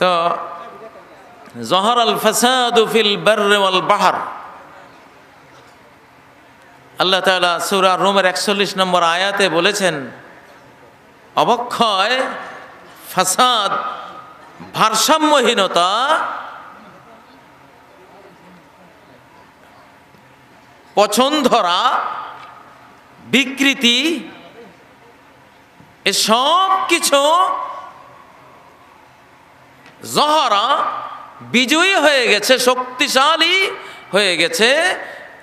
তো জহর আল ফাসাদ ফিল বাররে বাহার আল্লাহ তাআলা সুরা রোমের একচল্লিশ নম্বর আয়াতে বলেছেন অবক্ষয় ফাসাদ ভারসাম্যহীনতা পছন্দরা বিকৃতি এ সব কিছু জহরা বিজয়ী হয়ে গেছে শক্তিশালী হয়ে গেছে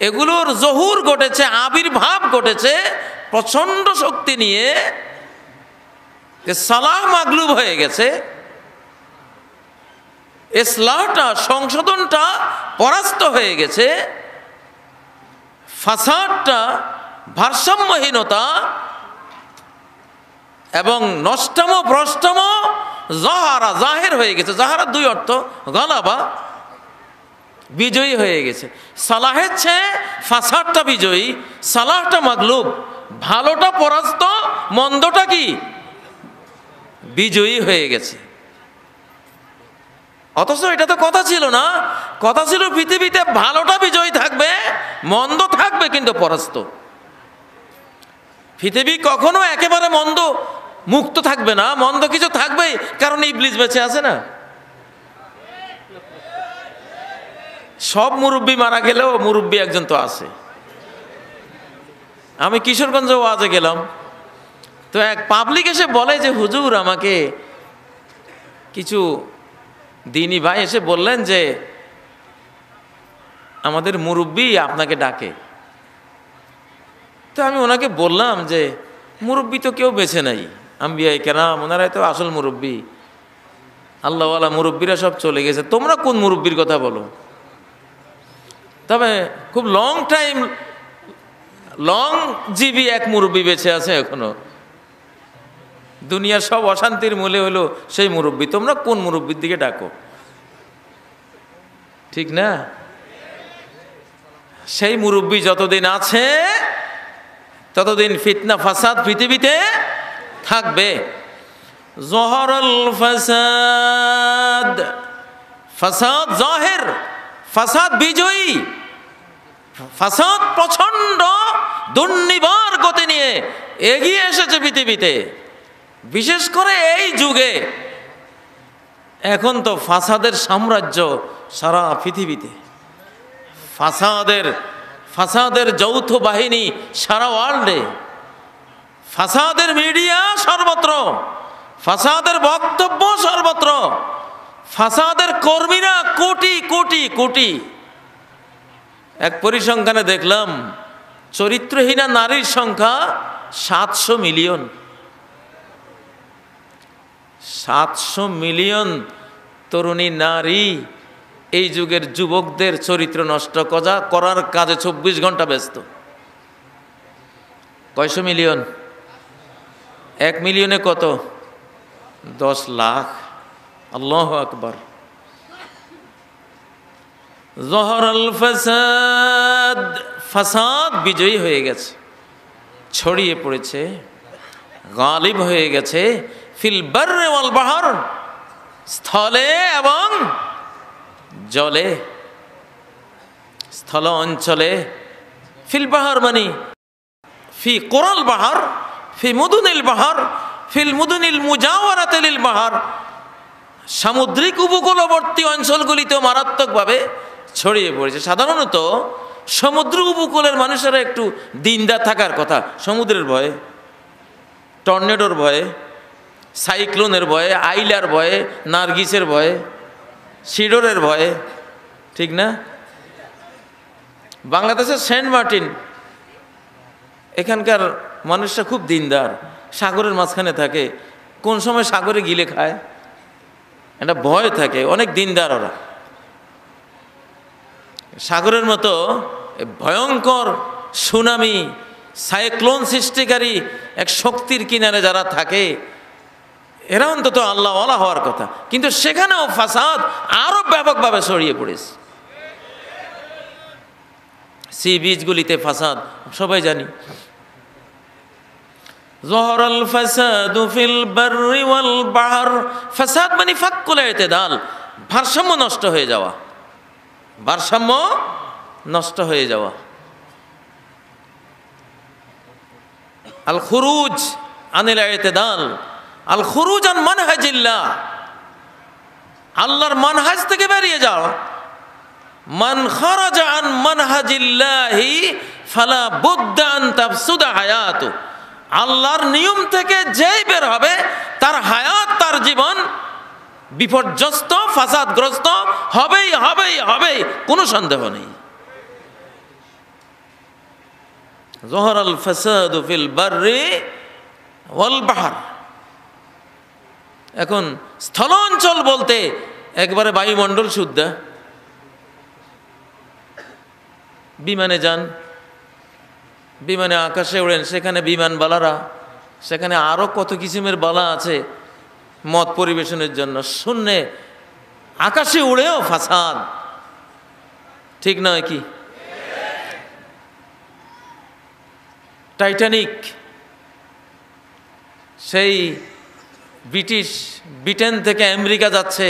এগুলোর জহুর ঘটেছে আবির্ভাব ঘটেছে প্রচণ্ড শক্তি নিয়ে যে সালাহ মাগলুব হয়ে গেছে ইসলাহটা সংশোধনটা পরাস্ত হয়ে গেছে ফাসাদটা ভারসাম্যহীনতা এবং নষ্টম ভ্রষ্টম জাহারা জাহের হয়ে গেছে জাহারা দুই অর্থ গলাবা বিজয়ী হয়ে গেছে সালাহের ছে ফাঁসারটা বিজয়ী সালাহটা মাগলুব ভালোটা পরাস্ত মন্দটা কি বিজয়ী হয়ে গেছে অথচ এটা তো কথা ছিল না কথা ছিল পৃথিবীতে ভালোটা বিজয়ী থাকবে মন্দ থাকবে কিন্তু পরাস্ত পৃথিবী কখনো একেবারে মন্দ মুক্ত থাকবে না মন্দ কিছু থাকবেই কারণ এই ব্লিজ বেঁচে আছে না সব মুরব্বী মারা গেলেও মুরব্বী একজন তো আছে আমি কিশোরগঞ্জে ওয়াজে গেলাম তো এক পাবলিক এসে বলে যে হুজুর আমাকে কিছু দিনই ভাই এসে বললেন যে আমাদের মুরব্বী আপনাকে ডাকে তো আমি ওনাকে বললাম যে মুরব্বী তো কেউ বেছে নাই আমি কেনাম ওনারাই তো আসল মুরব্বী আল্লাহওয়ালা মুরব্বীরা সব চলে গেছে তোমরা কোন মুরব্বীর কথা বলো তবে খুব লং টাইম লং জীবী এক মুরব্বী বেছে আছে এখনো দুনিয়ার সব অশান্তির মূলে হলো সেই মুরব্বী তোমরা কোন মুরব্বীর দিকে ডাকো ঠিক না সেই মুরব্বী যতদিন আছে ততদিন ফিতনা ফাসাদ পৃথিবীতে থাকবে জহরল ফাসাদ ফাসাদ জহের ফাসাদ বিজয়ী ফাসাদ প্রচণ্ড দুর্নিবার গতি নিয়ে এগিয়ে এসেছে পৃথিবীতে বিশেষ করে এই যুগে এখন তো ফাসাদের সাম্রাজ্য সারা পৃথিবীতে ফাসাদের ফাসাদের যৌথ বাহিনী সারা ওয়ার্ল্ডে ফাসাদের মিডিয়া সর্বত্র ফাসাদের বক্তব্য সর্বত্র ফাসাদের কর্মীরা কোটি কোটি কোটি এক পরিসংখ্যানে দেখলাম চরিত্রহীনা নারীর সংখ্যা সাতশো মিলিয়ন সাতশো মিলিয়ন তরুণী নারী এই যুগের যুবকদের চরিত্র নষ্ট কজা করার কাজে চব্বিশ ঘন্টা ব্যস্ত কয়শো মিলিয়ন এক মিলিয়নে কত দশ লাখ আল্লাহ আকবর আল ফসাদ ফাসাদ বিজয়ী হয়ে গেছে ছড়িয়ে পড়েছে গালিব হয়ে গেছে ফিল বাহর স্থলে এবং জলে স্থল অঞ্চলে ফিল বাহার মানে ফি কোরাল বাহার ফি মুদুনিল বাহার ফিল মুদুনিল মুজাওয়ারাতিল বাহার সামুদ্রিক উপকূলবর্তী অঞ্চলগুলিতে মারাত্মকভাবে ছড়িয়ে পড়েছে সাধারণত সমুদ্র উপকূলের মানুষেরা একটু দিনদার থাকার কথা সমুদ্রের ভয়ে টর্নেডোর ভয়ে সাইক্লোনের ভয়ে আইলার ভয়ে নার্গিসের ভয়ে সিডরের ভয়ে ঠিক না বাংলাদেশের সেন্ট মার্টিন এখানকার মানুষটা খুব দিনদার সাগরের মাঝখানে থাকে কোন সময় সাগরে গিলে খায় একটা ভয় থাকে অনেক দিনদার ওরা সাগরের মতো ভয়ঙ্কর সুনামি সাইক্লোন সৃষ্টিকারী এক শক্তির কিনারে যারা থাকে এরা অন্তত আল্লাহ ওলা হওয়ার কথা কিন্তু সেখানেও ফাসাদ আরও ব্যাপকভাবে ছড়িয়ে পড়েছে সি বীজগুলিতে ফাসাদ সবাই জানি জহরাল ফাসাদ ফিল বাররি ওয়াল বাহর ফাসাদ মানে ফাক্কুল ইতিদাল ভারসাম্য নষ্ট হয়ে যাওয়া ভারসাম্য নষ্ট হয়ে যাওয়া আল খুরুজ আনিল ইতিদাল আল খুরুজান মানহাজিল্লা আল্লাহর মানহাজ থেকে বেরিয়ে যাও মান খরাজা আন মানহাজিল্লাহি ফালা বুদ্দান তাফসুদা হায়াতু আল্লাহর নিয়ম থেকে যেই বের হবে তার হায়াত তার জীবন বিপর্যস্ত ফাসাদগ্রস্ত হবেই হবেই হবেই কোনো সন্দেহ নেই জহর আল ফসাদ ফিল বাররি ওয়াল বাহার এখন স্থল অঞ্চল বলতে একবারে বায়ুমণ্ডল শুদ্ধ বিমানে যান বিমানে আকাশে ওড়েন সেখানে বিমান বালারা সেখানে আরও কত কিসিমের বালা আছে মত পরিবেশনের জন্য শূন্যে আকাশে উড়েও ফাসাদ ঠিক নয় কি টাইটানিক সেই ব্রিটিশ ব্রিটেন থেকে আমেরিকা যাচ্ছে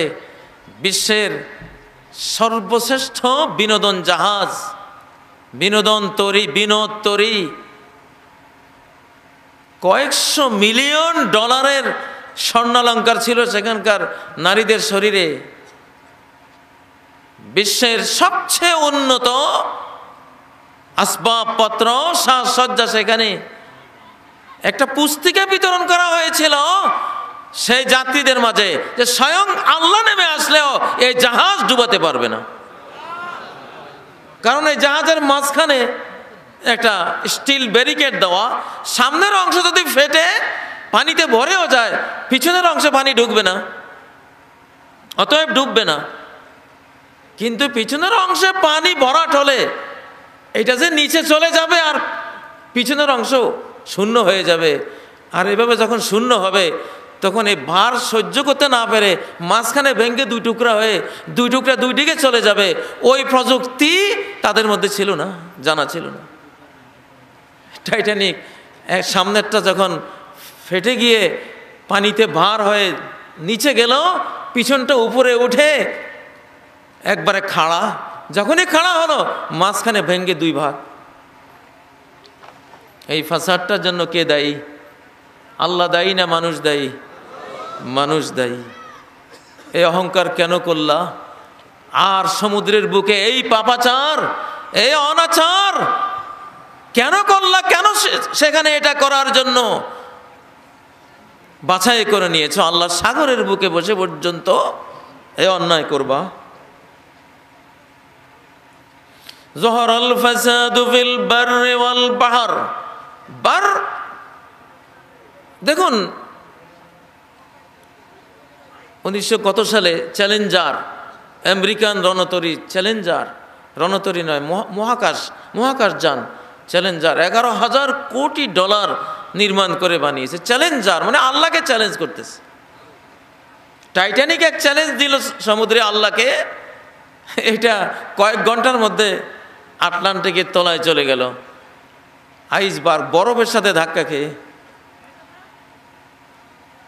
বিশ্বের সর্বশ্রেষ্ঠ বিনোদন জাহাজ বিনোদন তরি বিনোদ তরি কয়েকশো মিলিয়ন ডলারের স্বর্ণালঙ্কার ছিল সেখানকার নারীদের শরীরে বিশ্বের সবচেয়ে উন্নত আসবাবপত্র সাজসজ্জা সেখানে একটা পুস্তিকা বিতরণ করা হয়েছিল সেই জাতিদের মাঝে যে স্বয়ং আল্লাহ নেমে আসলেও এই জাহাজ ডুবাতে পারবে না কারণ এই জাহাজের মাঝখানে একটা স্টিল ব্যারিকেড দেওয়া সামনের অংশ যদি ফেটে পানিতে ভরেও যায় পিছনের অংশে পানি ঢুকবে না অতএব ডুববে না কিন্তু পিছনের অংশে পানি ভরাট হলে এটা যে নিচে চলে যাবে আর পিছনের অংশ শূন্য হয়ে যাবে আর এভাবে যখন শূন্য হবে তখন এই ভার সহ্য করতে না পেরে মাঝখানে ভেঙ্গে দুই টুকরা হয়ে দুই টুকরা দুই দিকে চলে যাবে ওই প্রযুক্তি তাদের মধ্যে ছিল না জানা ছিল না টাইটানিক সামনেরটা যখন ফেটে গিয়ে পানিতে ভার হয়ে নিচে গেল পিছনটা উপরে উঠে একবারে খাড়া যখনই খাড়া হলো মাঝখানে ভেঙ্গে দুই ভাগ এই ফাসাদটার জন্য কে দায়ী আল্লাহ দায়ী না মানুষ দায়ী মানুষ দায়ী এ অহংকার কেন করলা আর সমুদ্রের বুকে এই পাপাচার এই অনাচার কেন করলা কেন সেখানে এটা করার জন্য বাছাই করে নিয়েছ আল্লাহ সাগরের বুকে বসে পর্যন্ত এ অন্যায় করবা জহরল ফিল বার বার দেখুন উনিশশো কত সালে চ্যালেঞ্জার আমেরিকান রণতরী চ্যালেঞ্জার রণতরী নয় মহাকাশ মহাকাশ যান চ্যালেঞ্জার এগারো হাজার কোটি ডলার নির্মাণ করে বানিয়েছে চ্যালেঞ্জার মানে আল্লাহকে চ্যালেঞ্জ করতেছে টাইটানিক এক চ্যালেঞ্জ দিল সমুদ্রে আল্লাহকে এটা কয়েক ঘন্টার মধ্যে আটলান্টিকের তলায় চলে গেল আইসবার্গ বরফের সাথে ধাক্কা খেয়ে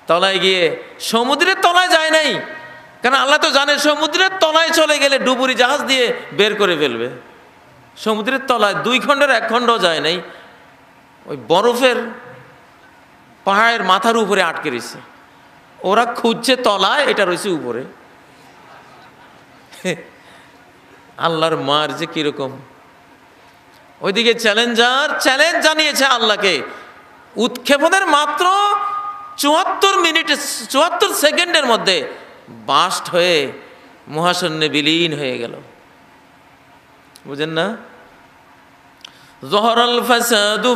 তলায় গিয়ে সমুদ্রের তলায় যায় নাই কারণ আল্লাহ তো জানে সমুদ্রের তলায় চলে গেলে ডুবুরি জাহাজ দিয়ে বের করে ফেলবে সমুদ্রের তলায় দুই খণ্ডের এক খণ্ড যায় নাই ওই বরফের পাহাড়ের মাথার উপরে আটকে রয়েছে ওরা খুঁজছে তলায় এটা রয়েছে উপরে আল্লাহর মার যে কীরকম ওইদিকে চ্যালেঞ্জার চ্যালেঞ্জ জানিয়েছে আল্লাহকে উৎক্ষেপণের মাত্র চুয়াত্তর মিনিটে চুয়াত্তর সেকেন্ডের মধ্যে বাস্ট হয়ে মহাশূন্যে বিলীন হয়ে গেল বুঝেন না জহরল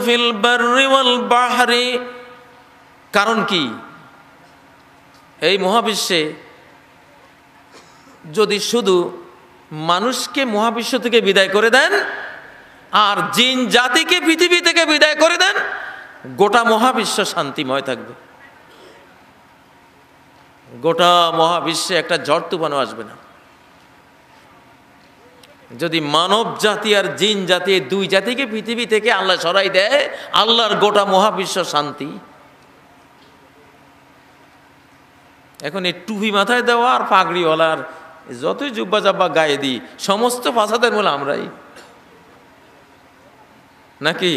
ফিল বাররি কারণ কি এই মহাবিশ্বে যদি শুধু মানুষকে মহাবিশ্ব থেকে বিদায় করে দেন আর জিন জাতিকে পৃথিবী থেকে বিদায় করে দেন গোটা মহাবিশ্ব শান্তিময় থাকবে গোটা মহাবিশ্বে একটা ঝড় তুফানও আসবে না যদি মানব জাতি আর জিন জাতি দুই জাতিকে পৃথিবী থেকে আল্লাহ সরাই দেয় আল্লাহর গোটা মহাবিশ্ব শান্তি এখন এই টুপি মাথায় দেওয়া আর পাগড়িওয়ালার যতই জুব্বা জাব্বা গায়ে দিই সমস্ত ফাসাদের মূল আমরাই নাকি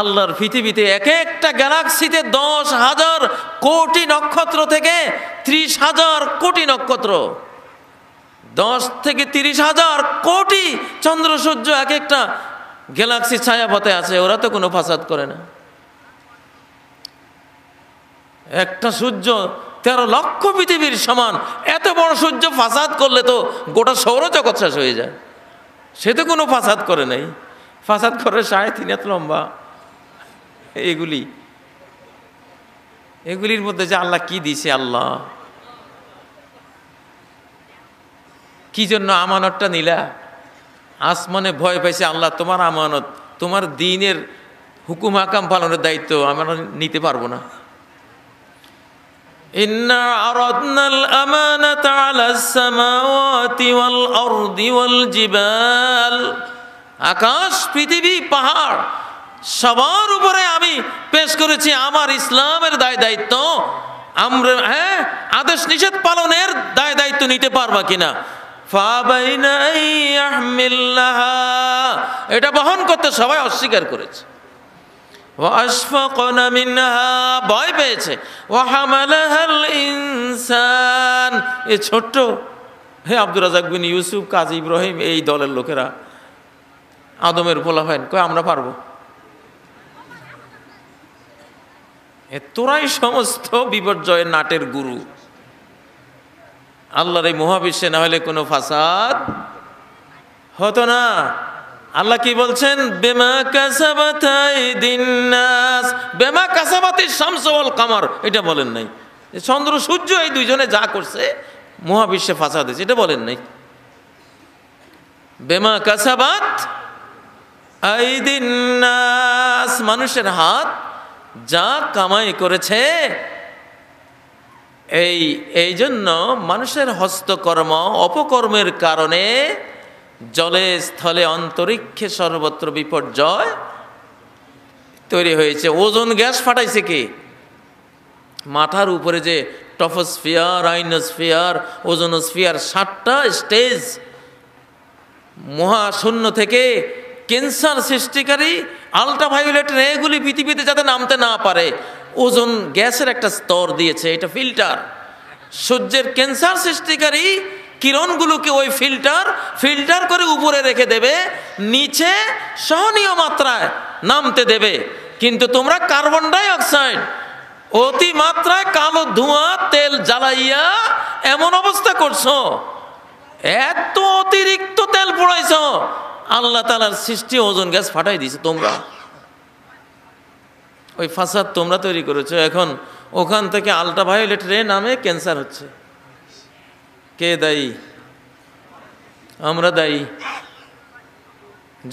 আল্লাহর পৃথিবীতে এক একটা গ্যালাক্সিতে দশ হাজার কোটি নক্ষত্র থেকে ত্রিশ হাজার কোটি নক্ষত্র দশ থেকে তিরিশ হাজার কোটি চন্দ্র সূর্য এক একটা গ্যালাক্সি ছায়াপথে আছে ওরা তো কোনো ফাসাদ করে না একটা সূর্য তেরো লক্ষ পৃথিবীর সমান এত বড় সূর্য ফাসাদ করলে তো গোটা সৌরজগৎ শেষ হয়ে যায় সে তো কোনো ফাসাদ করে নাই ফাসাদ করে সাড়ে তিন এত লম্বা এগুলি এগুলির মধ্যে যে আল্লাহ কি দিছে আল্লাহ কি জন্য আমানতটা নিলা আসমানে ভয় পাইছে আল্লাহ তোমার আমানত তোমার দিনের হুকুম হাকাম পালনের দায়িত্ব আমরা নিতে পারবো না আকাশ পৃথিবী পাহাড় সবার উপরে আমি পেশ করেছি আমার ইসলামের দায় দায়িত্ব আমরা হ্যাঁ আদেশ নিষেধ পালনের দায় দায়িত্ব নিতে পারবা কিনা এটা বহন করতে সবাই অস্বীকার করেছে ভয় পেয়েছে ইনসান এ ছোট্ট হে আব্দুর রাজাক বিন ইউসুফ কাজী ইব্রাহিম এই দলের লোকেরা আদমের পোলা হয় কয় আমরা পারবো তোরাই সমস্ত বিপর্যয়ের নাটের গুরু আল্লাহর এই মহাবিশ্বে না হলে কোনো ফাসাদ হতো না আল্লাহ কি বলছেন বেমা কাসাবাতাই বেমা কাসাবাতি শামসওয়াল কামার এটা বলেন নাই চন্দ্র সূর্য এই দুইজনে যা করছে মহাবিশ্বে ফাসাদ হয়েছে এটা বলেন নাই বেমা কাসাবাত আইদিনাস মানুষের হাত যা কামাই করেছে এই এই জন্য মানুষের হস্তকর্ম অপকর্মের কারণে জলে স্থলে অন্তরিক্ষে সর্বত্র বিপর্যয় তৈরি হয়েছে ওজন গ্যাস ফাটাইছে কি মাথার উপরে যে টফোস্ফিয়ার আইনোস্ফিয়ার ওজোনোস্ফিয়ার সাতটা স্টেজ মহাশূন্য থেকে ক্যান্সার সৃষ্টিকারী আলট্রাভায়োলেট রেগুলি পৃথিবীতে যাতে নামতে না পারে ওজন গ্যাসের একটা স্তর দিয়েছে এটা ফিল্টার সূর্যের ক্যান্সার সৃষ্টিকারী কিরণগুলোকে ওই ফিল্টার ফিল্টার করে উপরে রেখে দেবে নিচে সহনীয় মাত্রায় নামতে দেবে কিন্তু তোমরা কার্বন ডাইঅক্সাইড অতিমাত্রায় কালো ধোঁয়া তেল জ্বালাইয়া এমন অবস্থা করছো এত অতিরিক্ত তেল পোড়াইছ আল্লাহ তালার সৃষ্টি ওজন গ্যাস ফাটাই দিয়েছে তোমরা ওই ফাসাদ তোমরা তৈরি করেছো এখন ওখান থেকে আল্ট্রাভায়োলেট রে নামে ক্যান্সার হচ্ছে কে দায়ী আমরা দায়ী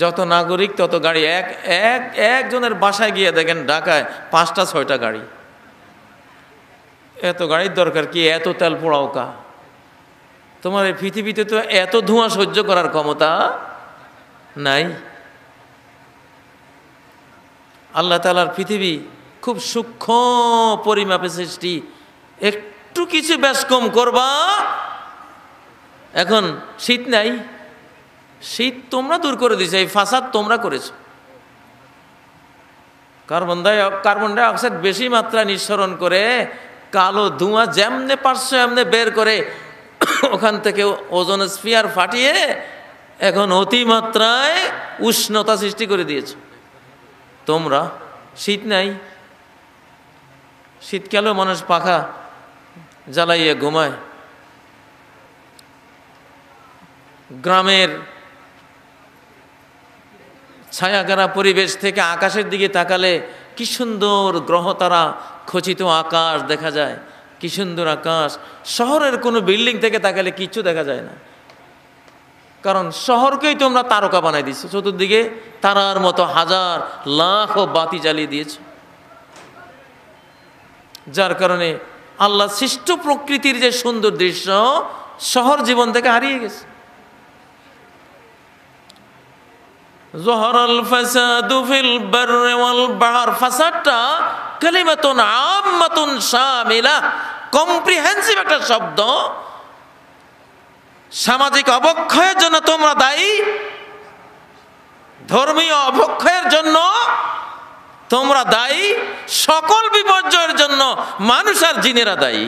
যত নাগরিক তত গাড়ি এক এক একজনের বাসায় গিয়ে দেখেন ঢাকায় পাঁচটা ছয়টা গাড়ি এত গাড়ির দরকার কি এত তেল পোড়াও কা তোমার এই পৃথিবীতে তো এত ধোঁয়া সহ্য করার ক্ষমতা নাই আল্লাহ তালার পৃথিবী খুব সূক্ষ্ম পরিমাপে সৃষ্টি একটু কিছু বেশ কম করবা এখন শীত নাই শীত তোমরা দূর করে দিয়েছো এই ফাসাদ তোমরা করেছো কার্বন ডাই কার্বন ডাইঅক্সাইড বেশি মাত্রা নিঃসরণ করে কালো ধোঁয়া যেমনে পারছো এমনে বের করে ওখান থেকে ওজন স্পিয়ার ফাটিয়ে এখন অতিমাত্রায় উষ্ণতা সৃষ্টি করে দিয়েছ তোমরা শীত নাই শীতকালেও মানুষ পাখা জ্বালাইয়া ঘুমায় গ্রামের ছায়াগারা পরিবেশ থেকে আকাশের দিকে তাকালে কি সুন্দর গ্রহ তারা খচিত আকাশ দেখা যায় কি সুন্দর আকাশ শহরের কোনো বিল্ডিং থেকে তাকালে কিচ্ছু দেখা যায় না কারণ শহরকেই তোমরা তারকা বানাই দিয়েছো চতুর্দিকে তারার মতো হাজার লাখ বাতি জ্বালিয়ে দিয়েছ যার কারণে আল্লাহ সৃষ্ট প্রকৃতির যে সুন্দর দৃশ্য শহর জীবন থেকে হারিয়ে গেছে জহরাল ফাসাদু ফিল বাহার ওয়াল বাহর ফাসাদটা কালিমাতুন আম্মাতুন শামিলা কম্প্রিহেনসিভ একটা শব্দ সামাজিক অবক্ষয়ের জন্য তোমরা দায়ী ধর্মীয় অবক্ষয়ের জন্য তোমরা দায়ী সকল বিপর্যয়ের জন্য মানুষ আর জিনেরা দায়ী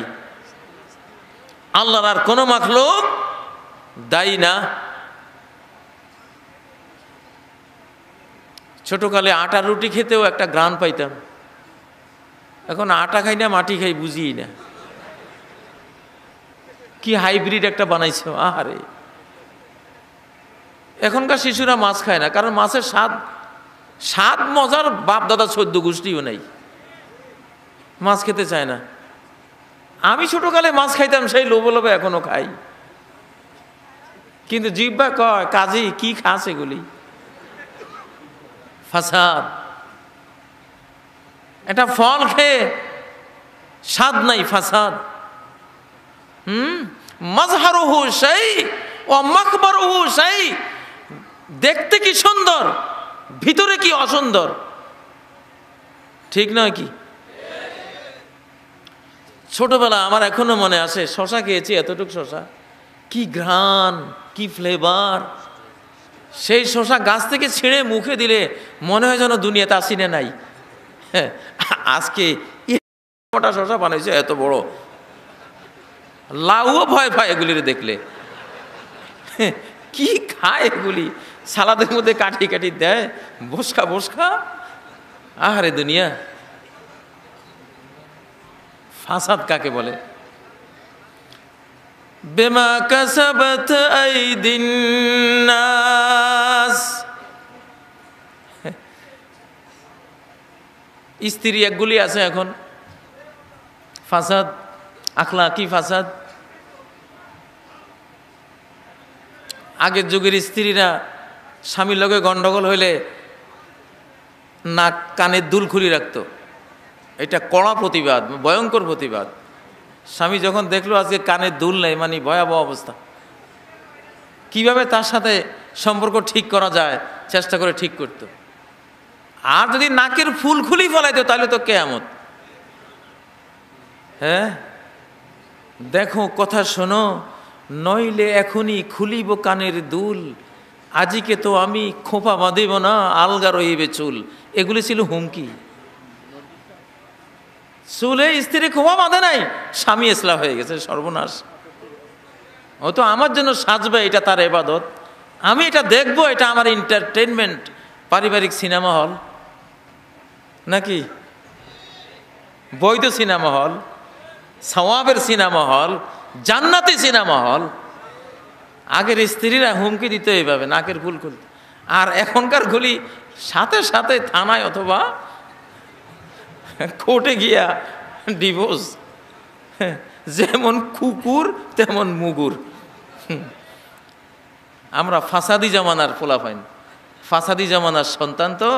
আল্লাহর আর কোনো মাখলুক দায়ী না ছোটকালে আটা রুটি খেতেও একটা গ্রান পাইতাম এখন আটা খাই না মাটি খাই বুঝিই না কি হাইব্রিড একটা বানাইছো আহারে এখনকার শিশুরা মাছ খায় না কারণ মাছের স্বাদ স্বাদ মজার বাপ দাদা সদ্য গোষ্ঠীও নাই মাছ খেতে চায় না আমি ছোটকালে মাছ খাইতাম সেই লোভ লোভে এখনও খাই কিন্তু জিব্বা কয় কাজে কি খাস এগুলি ফাসাদ এটা ফল খেয়ে স্বাদ নাই ফাসাদ হুম মজহারুহু সেই ও মখবরুহু সেই দেখতে কি সুন্দর ভিতরে কি অসুন্দর ঠিক নয় কি ছোটবেলা আমার এখনো মনে আছে শশা খেয়েছি এতটুক শশা কি ঘ্রাণ কি ফ্লেভার সেই শশা গাছ থেকে ছিঁড়ে মুখে দিলে মনে হয় যেন দুনিয়াতে আসিনে নাই হ্যাঁ, আজকে মোটা শশা বানাইছে এত বড় লাউও ভয় পায় এগুলির দেখলে কি খায় এগুলি সালাদের মধ্যে কাটি কাটি দেয় বসকা বসকা আহারে দুনিয়া ফাসাদ কাকে বলে বেমা কাসাবাত আইদিন নাস স্ত্রী একগুলি আছে এখন ফাসাদ আখলা কি ফাসাদ আগের যুগের স্ত্রীরা স্বামীর লগে গণ্ডগোল হইলে নাক কানে দুল খুলি রাখত এটা কড়া প্রতিবাদ ভয়ঙ্কর প্রতিবাদ স্বামী যখন দেখলো আজকে কানে দুল নেই মানে ভয়াবহ অবস্থা কিভাবে তার সাথে সম্পর্ক ঠিক করা যায় চেষ্টা করে ঠিক করত আর যদি নাকের ফুল খুলি ফলাইতো তাহলে তো কেয়ামত হ্যাঁ দেখো কথা শোনো নইলে এখনই খুলিব কানের দুল আজিকে তো আমি খোঁপা বাঁধিব না আলগা রহিবে চুল এগুলি ছিল হুমকি চুলে স্ত্রী খোঁপা বাঁধে নাই স্বামী এসলা হয়ে গেছে সর্বনাশ ও তো আমার জন্য সাজবে এটা তার এবাদত আমি এটা দেখব এটা আমার এন্টারটেনমেন্ট পারিবারিক সিনেমা হল নাকি বৈধ সিনেমা হল সওয়াবের সিনেমা হল জান্নাতি সিনেমা হল আগের স্ত্রীরা হুমকি দিত এইভাবে নাকের ফুল খুলতে আর এখনকার গুলি সাথে সাথে থানায় অথবা কোর্টে গিয়া ডিভোর্স যেমন কুকুর তেমন মুগুর আমরা ফাসাদি জামানার ফোলা পাইন ফাসাদি জামানার সন্তান তো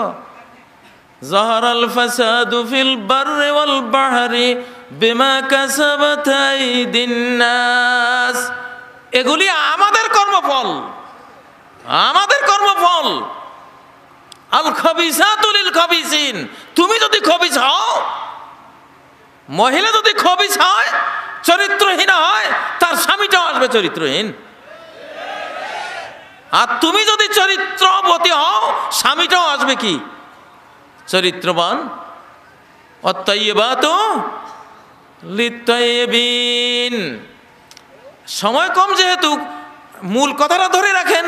জহরাল ফাসাদু ফিল বাররে ওয়াল বাহারি বিমা কাসাবাত নাস এগুলি আমাদের কর্মফল আমাদের কর্মফল আল খবিসাতুলিল খবিসিন তুমি যদি খবিস হও মহিলা যদি খবিস হয় চরিত্রহীন হয় তার স্বামীটাও আসবে চরিত্রহীন আর তুমি যদি চরিত্রবতী হও স্বামীটাও আসবে কি চরিত্রবান অত্যাইবা তো লিত্তয়েবিন সময় কম যেহেতু মূল কথাটা ধরে রাখেন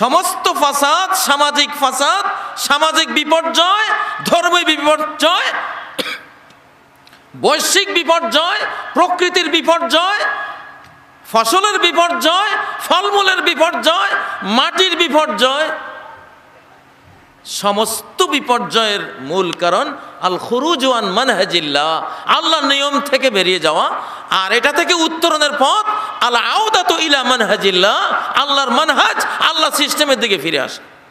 সমস্ত ফাসাদ সামাজিক ফাসাদ সামাজিক বিপর্যয় ধর্মীয় বিপর্যয় বৈশ্বিক বিপর্যয় প্রকৃতির বিপর্যয় ফসলের বিপর্যয় ফলমূলের বিপর্যয় মাটির বিপর্যয় সমস্ত বিপর্যয়ের মূল কারণ আল খুরুজওয়ান মানহাজিল্লা আল্লাহ নিয়ম থেকে বেরিয়ে যাওয়া আর এটা থেকে উত্তরণের পথ আল্লাহ আওদাত ইলা মানহাজিল্লা আল্লাহর মানহাজ আল্লাহ সিস্টেমের দিকে ফিরে আসা